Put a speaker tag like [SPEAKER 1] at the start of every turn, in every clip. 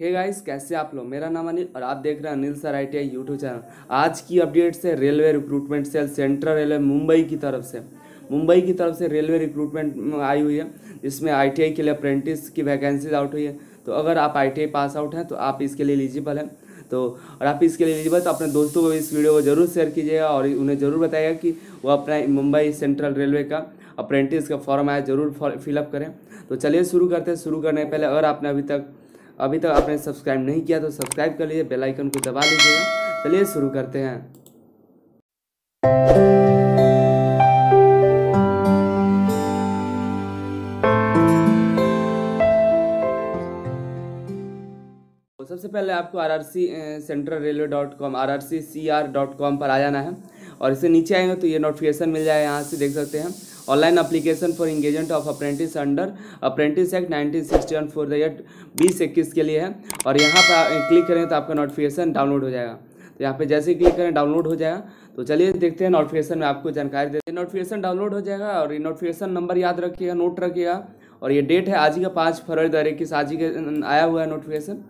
[SPEAKER 1] हे hey guys कैसे आप लोग मेरा नाम अनिल और आप देख रहे हैं Anil sir I T I YouTube channel आज की अपडेट्स है railway recruitment cell central railway Mumbai की तरफ से मुंबई की तरफ से रेलवे रिक्रूटमेंट आई हुई है जिसमें आई के लिए अप्रेंटिस की वैकेंसीज आउट हुई है तो अगर आप आई पास आउट हैं तो आप इसके लिए एलिजिबल हैं तो और आप इसके लिए एलिजिबल तो अपने दोस्तों को इस वीडियो को जरूर शेयर कीजिएगा और उन्हें ज़रूर बताइएगा कि वो अपना मुंबई सेंट्रल रेलवे का अप्रेंटिस का फॉर्म आया जरूर फिलअप करें तो चलिए शुरू करते हैं शुरू करने के पहले अगर आपने अभी तक अभी तक आपने सब्सक्राइब नहीं किया तो सब्सक्राइब कर लीजिए बेलाइकन को दबा लीजिएगा चलिए शुरू करते हैं तो सबसे पहले आपको R R C central railway dot com R R C C R dot com पर आ जाना है और इसे नीचे आएंगे तो ये नोटिफिकेशन मिल जाएगा यहाँ से देख सकते हैं online application for engagement of apprentice under apprentice act nineteen sixty one for the year बीस इक्कीस के लिए है और यहाँ पर क्लिक करें तो आपका नोटिफिकेशन डाउनलोड हो जाएगा तो यहाँ पे जैसे ही क्लिक करें डाउनलोड हो जाएगा तो चलिए देखते हैं नोटिफिकेशन में आपको जानकारी देते हैं नोटिफिकेशन डाउनलोड हो जाएगा और ये नोटिफिकेशन नंबर याद रखिएगा नोट रखिएगा और ये डेट है आज ही का पाँच फरवरी दो हज़ार इक्कीस आज ही का आया हुआ है नोटिफिकेशन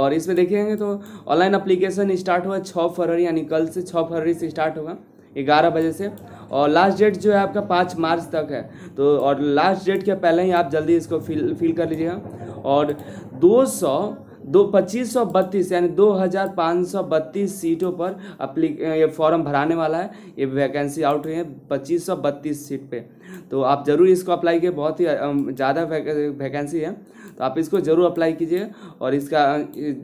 [SPEAKER 1] और इसमें देखेंगे तो ऑनलाइन अप्लीकेशन स्टार्ट हुआ छः फरवरी यानी कल से छः फरवरी से स्टार्ट होगा ग्यारह बजे से और लास्ट डेट जो है आपका पाँच मार्च तक है तो और लास्ट डेट के पहले ही आप जल्दी इसको फिल फिल कर लीजिएगा और दो सौ दो पच्चीस सौ बत्तीस यानी दो हज़ार पाँच सौ बत्तीस सीटों पर अप्ली ये फॉर्म भराने वाला है ये वैकेंसी आउट हुई है पच्चीस सौ बत्तीस सीट पे तो आप ज़रूर इसको अप्लाई किए बहुत ही ज़्यादा वैकेंसी है तो आप इसको ज़रूर अप्लाई कीजिए और इसका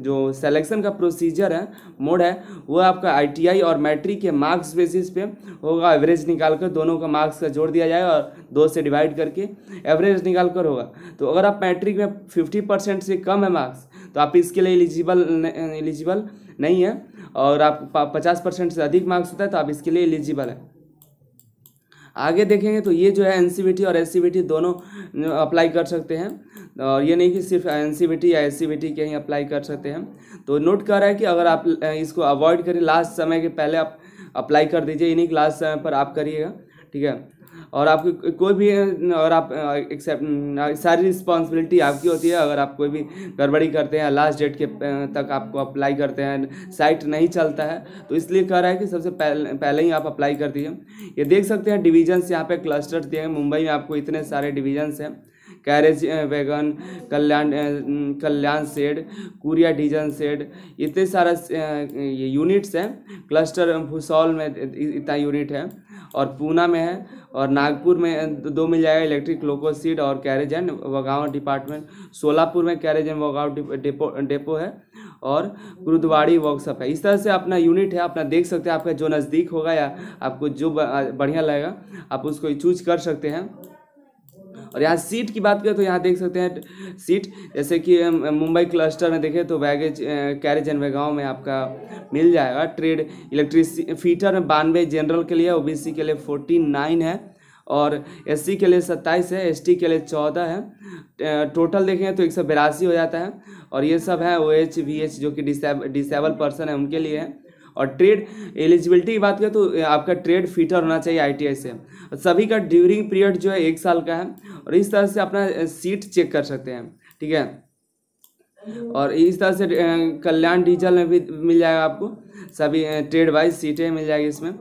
[SPEAKER 1] जो सिलेक्शन का प्रोसीजर है मोड है वो आपका आईटीआई और मैट्रिक के मार्क्स बेसिस पे होगा एवरेज निकाल कर दोनों का मार्क्स का जोड़ दिया जाए और दो से डिवाइड करके एवरेज निकाल कर होगा तो अगर आप मैट्रिक में फिफ्टी परसेंट से कम है मार्क्स तो आप इसके लिए एलिजिबल एलिजिबल नहीं है और आप पचास परसेंट से अधिक मार्क्स होता है तो आप इसके लिए एलिजिबल है आगे देखेंगे तो ये जो है एन और एस दोनों अप्लाई कर सकते हैं और ये नहीं कि सिर्फ एन या एस के ही अप्लाई कर सकते हैं तो नोट कर रहा है कि अगर आप इसको अवॉइड करें लास्ट समय के पहले आप अप्लाई कर दीजिए इन्हीं लास्ट समय पर आप करिएगा ठीक है और आपकी कोई भी और आप एक्सेप्ट सारी रिस्पॉन्सिबिलिटी आपकी होती है अगर आप कोई भी गड़बड़ी करते हैं लास्ट डेट के तक आपको अप्लाई करते हैं साइट नहीं चलता है तो इसलिए कह रहा है कि सबसे पहले पहले ही आप अप्लाई कर दीजिए ये देख सकते हैं डिविजन्स यहाँ पे क्लस्टर दिए हैं मुंबई में आपको इतने सारे डिविजन्स हैं carriage wagon Kalyan Kalyan shed कुरिया डिजन सेड इतने सारा ये यूनिट्स हैं क्लस्टर भूसौल में इतना यूनिट है और पूना में है और नागपुर में दो मिल जाएगा इलेक्ट्रिक लोको सीड और carriage and wagon department Solapur में carriage and wagon depot depot है और गुरुद्वारी वर्कशॉप है इस तरह से अपना यूनिट है अपना देख सकते हैं आपका जो नज़दीक होगा या आपको जो बढ़िया लगेगा आप उसको चूज कर सकते हैं और यहाँ सीट की बात करें तो यहाँ देख सकते हैं सीट जैसे कि मुंबई क्लस्टर में देखें तो वैगेज कैरेज एंड वेगाँव में आपका मिल जाएगा ट्रेड इलेक्ट्रिस फीटर में बानवे जनरल के लिए ओ के लिए फोर्टी नाइन है और एससी के लिए सत्ताईस है एसटी के लिए चौदह है टोटल देखें तो एक सौ बिरासी हो जाता है और ये सब है ओ एच वी एच जो कि डिसेबल पर्सन है उनके लिए है और ट्रेड एलिजिबिलिटी की बात करें तो आपका ट्रेड फिटर होना चाहिए आई से और सभी का ड्यूरिंग पीरियड जो है एक साल का है और इस तरह से अपना सीट चेक कर सकते हैं ठीक है और इस तरह से कल्याण डीजल में भी मिल जाएगा आपको सभी ट्रेड वाइज सीटें मिल जाएगी इसमें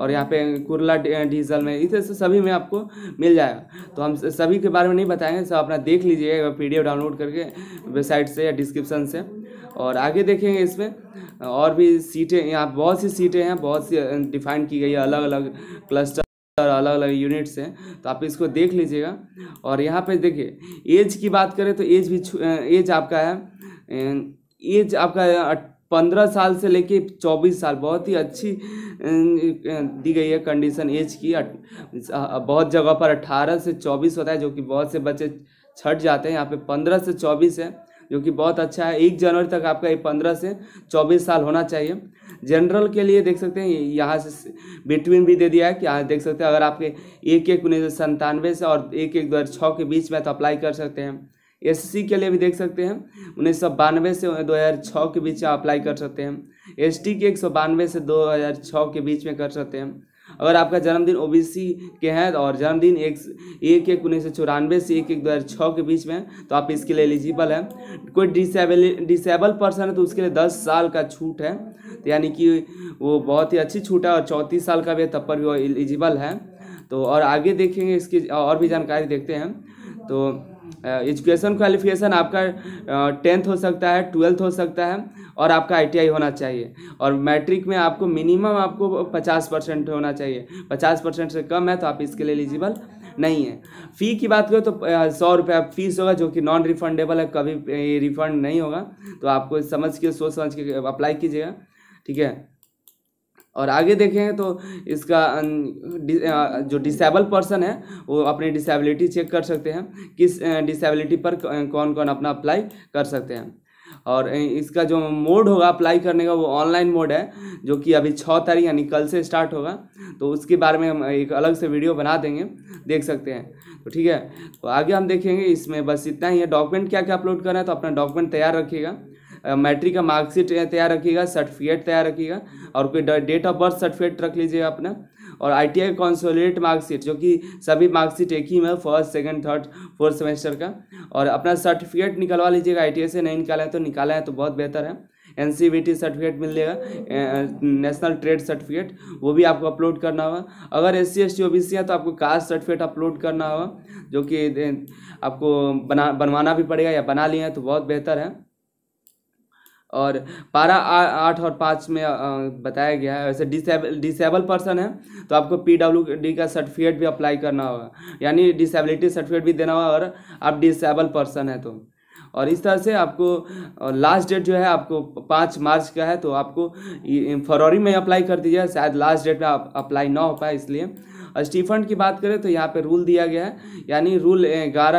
[SPEAKER 1] और यहाँ पे कुरला डीजल में इस तरह से सभी में आपको मिल जाएगा तो हम सभी के बारे में नहीं बताएंगे सब अपना देख लीजिएगा पीडीएफ डाउनलोड करके वेबसाइट से या डिस्क्रिप्शन से और आगे देखेंगे इसमें और भी सीटें यहाँ बहुत सी सीटें हैं बहुत सी डिफाइन की गई है अलग अलग क्लस्टर अलग अलग यूनिट्स हैं तो आप इसको देख लीजिएगा और यहाँ पे देखिए एज की बात करें तो एज भी एज आपका है एज आपका पंद्रह साल से लेके चौबीस साल बहुत ही अच्छी दी गई है कंडीशन एज की बहुत जगह पर अट्ठारह से चौबीस होता है जो कि बहुत से बच्चे छट जाते हैं यहाँ पे पंद्रह से चौबीस है जो कि बहुत अच्छा है एक जनवरी तक आपका ये पंद्रह से चौबीस साल होना चाहिए जनरल के लिए देख सकते हैं यहाँ से बिटवीन भी दे दिया है कि यहाँ देख सकते हैं अगर आपके एक एक उन्नीस सौ संतानवे से और एक एक दो हज़ार छः के बीच में तो अप्लाई कर सकते हैं एससी के लिए भी देख सकते हैं उन्नीस सौ बानवे से दो हज़ार छः के बीच में अप्लाई कर सकते हैं एसटी के एक सौ बानवे से दो हज़ार छः के बीच में कर सकते हैं अगर आपका जन्मदिन ओ के हैं और जन्मदिन एक एक एक उन्नीस सौ चौरानवे से एक एक दो हज़ार छः के बीच में तो आप इसके लिए एलिजिबल हैं कोई डिसेबल डिसेबल पर्सन है तो उसके लिए दस साल का छूट है तो यानी कि वो बहुत ही अच्छी छूट है और चौंतीस साल का भी है तब पर भी वो एलिजिबल है तो और आगे देखेंगे इसकी और भी जानकारी देखते हैं तो एजुकेशन uh, क्वालिफिकेशन आपका टेंथ uh, हो सकता है ट्वेल्थ हो सकता है और आपका आईटीआई होना चाहिए और मैट्रिक में आपको मिनिमम आपको पचास परसेंट होना चाहिए पचास परसेंट से कम है तो आप इसके लिए एलिजिबल नहीं है फ़ी की बात करें तो uh, सौ रुपये फीस होगा जो कि नॉन रिफंडेबल है कभी रिफंड नहीं होगा तो आपको समझ के सोच समझ के अप्लाई कीजिएगा ठीक है और आगे देखें तो इसका अं, जो डिसेबल पर्सन है वो अपनी डिसेबिलिटी चेक कर सकते हैं किस डिसेबिलिटी पर कौन कौन अपना अप्लाई कर सकते हैं और इसका जो मोड होगा अप्लाई करने का वो ऑनलाइन मोड है जो कि अभी छः तारीख यानी कल से स्टार्ट होगा तो उसके बारे में हम एक अलग से वीडियो बना देंगे देख सकते हैं तो ठीक है तो आगे हम देखेंगे इसमें बस इतना ही है डॉक्यूमेंट क्या क्या अपलोड करना है तो अपना डॉक्यूमेंट तैयार रखिएगा मैट्रिक का मार्कशीट तैयार रखिएगा सर्टिफिकेट तैयार रखिएगा और कोई डेट ऑफ बर्थ सर्टिफिकेट रख लीजिएगा अपना और आई टी कंसोलिडेट मार्कशीट जो कि सभी मार्कशीट एक ही में first second third fourth semester का और अपना सर्टिफिकेट निकलवा लीजिएगा आई से नहीं निकाला है तो निकाला है तो बहुत बेहतर है एन सर्टिफिकेट e मिल जाएगा नेशनल ट्रेड सर्टिफिकेट वो भी आपको अपलोड करना होगा अगर S C S T O B C है तो आपको कास्ट सर्टिफिकेट अपलोड करना होगा जो कि आपको बना बनवाना भी पड़ेगा या बना लिए हैं तो बहुत बेहतर है और पारा आठ और पाँच में बताया गया है वैसे डिसेबल डिसेबल पर्सन है तो आपको पी डब्ल्यू डी का सर्टिफिकेट भी अप्लाई करना होगा यानी डिसेबिलिटी सर्टिफिकेट भी देना होगा और आप डिसेबल पर्सन है तो और इस तरह से आपको लास्ट डेट जो है आपको पाँच मार्च का है तो आपको फरवरी में अप्लाई कर दीजिए शायद लास्ट डेट में आप अप्लाई ना हो पाए इसलिए और स्टीफंड की बात करें तो यहाँ पे रूल दिया गया है यानी रूल ग्यारह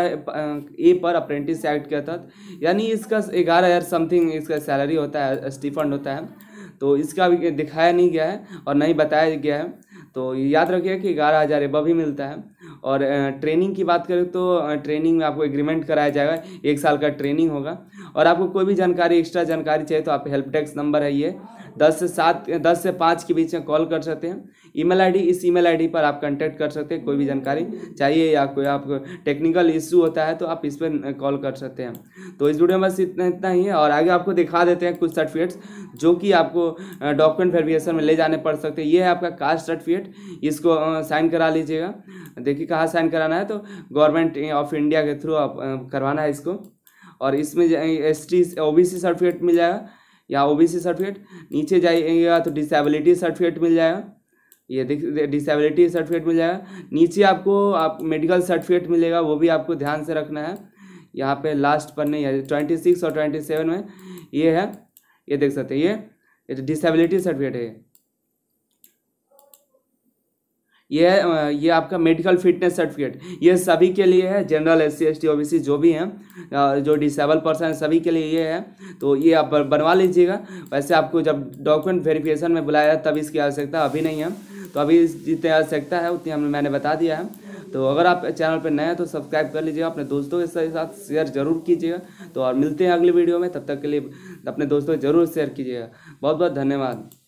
[SPEAKER 1] ए पर अप्रेंटिस एक्ट के तहत यानी इसका ग्यारह हज़ार समथिंग इसका सैलरी होता है स्टीफंड होता है तो इसका भी दिखाया नहीं गया है और नहीं बताया गया है तो याद रखिए कि ग्यारह हज़ार एबव ही मिलता है और ट्रेनिंग की बात करें तो ट्रेनिंग में आपको एग्रीमेंट कराया जाएगा एक साल का ट्रेनिंग होगा और आपको कोई भी जानकारी एक्स्ट्रा जानकारी चाहिए तो आप हेल्प डेस्क नंबर है ये दस से सात दस से पाँच के बीच में कॉल कर सकते हैं ईमेल आईडी इस ईमेल आईडी पर आप कांटेक्ट कर सकते हैं कोई भी जानकारी चाहिए या कोई आपको टेक्निकल इशू होता है तो आप इस पर कॉल कर सकते हैं तो इस वीडियो में बस इतना इतना ही है और आगे आपको दिखा देते हैं कुछ सर्टिफिकेट्स जो कि आपको डॉक्यूमेंट वेरिफिकेशन में ले जाने पड़ सकते हैं ये है आपका कास्ट सर्टिफिकेट इसको साइन करा लीजिएगा देखिए कहाँ साइन कराना है तो गवर्नमेंट ऑफ इंडिया के थ्रू आप करवाना है इसको और इसमें S T O B C certificate मिल जाएगा या ओ बी सी सर्टिफिकेट नीचे जाइएगा तो डिसेबिलिटी सर्टिफिकेट मिल जाएगा ये देख डिसेबिलिटी सर्टिफिकेट मिल जाएगा नीचे आपको आप मेडिकल सर्टिफिकेट मिलेगा वो भी आपको ध्यान से रखना है यहाँ पे लास्ट पर नहीं है ट्वेंटी सिक्स और ट्वेंटी सेवन में ये है ये देख सकते हैं ये डिसेबिलिटी सर्टिफिकेट तो है यह ये आपका मेडिकल फिटनेस सर्टिफिकेट ये सभी के लिए है general S C S T O B C जो भी हैं जो डिसेबल पर्सन है सभी के लिए ये है तो ये आप बनवा लीजिएगा वैसे आपको जब डॉक्यूमेंट वेरिफिकेशन में बुलाया तब इसकी आवश्यकता अभी नहीं है तो अभी जितनी आवश्यकता है उतनी हमने मैंने बता दिया है तो अगर आप चैनल पर नए हैं तो सब्सक्राइब कर लीजिएगा अपने दोस्तों के साथ शेयर जरूर कीजिएगा तो और मिलते हैं अगली वीडियो में तब तक के लिए अपने दोस्तों ज़रूर शेयर कीजिएगा बहुत बहुत धन्यवाद